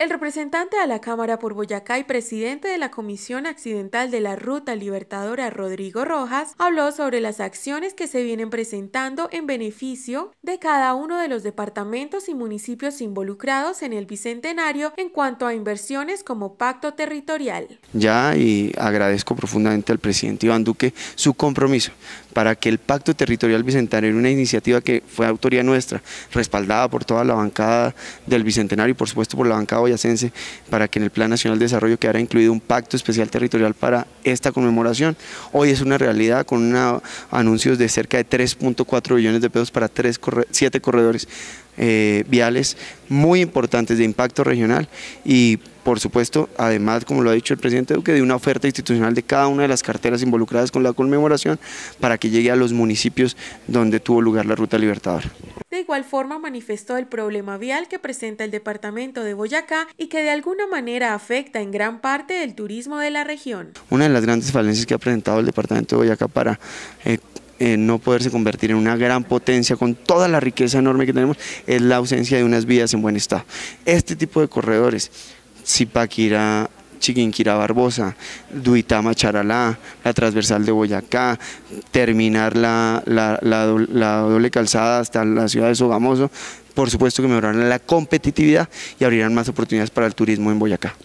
El representante a la Cámara por Boyacá y presidente de la Comisión Accidental de la Ruta Libertadora, Rodrigo Rojas, habló sobre las acciones que se vienen presentando en beneficio de cada uno de los departamentos y municipios involucrados en el Bicentenario en cuanto a inversiones como pacto territorial. Ya y agradezco profundamente al presidente Iván Duque su compromiso para que el Pacto Territorial Bicentenario, una iniciativa que fue autoría nuestra, respaldada por toda la bancada del Bicentenario y por supuesto por la bancada yacense para que en el Plan Nacional de Desarrollo quedara incluido un pacto especial territorial para esta conmemoración. Hoy es una realidad con anuncios de cerca de 3.4 billones de pesos para 7 corredores eh, viales muy importantes de impacto regional y por supuesto, además, como lo ha dicho el presidente Duque, de una oferta institucional de cada una de las carteras involucradas con la conmemoración para que llegue a los municipios donde tuvo lugar la Ruta Libertadora. De igual forma manifestó el problema vial que presenta el departamento de Boyacá y que de alguna manera afecta en gran parte el turismo de la región. Una de las grandes falencias que ha presentado el departamento de Boyacá para eh, eh, no poderse convertir en una gran potencia con toda la riqueza enorme que tenemos es la ausencia de unas vías en buen estado. Este tipo de corredores, Zipaquirá, Chiquinquirá Barbosa, Duitama Charalá, la transversal de Boyacá, terminar la, doble, doble calzada hasta la ciudad de Sogamoso, por supuesto que mejorarán la competitividad y abrirán más oportunidades para el turismo en Boyacá.